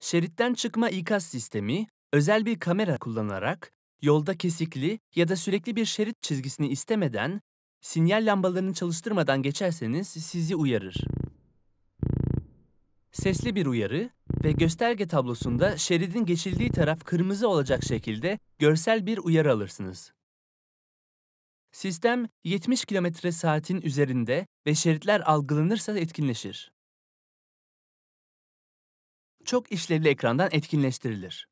Şeritten çıkma ikaz sistemi, özel bir kamera kullanarak yolda kesikli ya da sürekli bir şerit çizgisini istemeden, sinyal lambalarını çalıştırmadan geçerseniz sizi uyarır. Sesli bir uyarı ve gösterge tablosunda şeridin geçildiği taraf kırmızı olacak şekilde görsel bir uyarı alırsınız. Sistem 70 km saatin üzerinde ve şeritler algılanırsa etkinleşir çok işlevli ekrandan etkinleştirilir.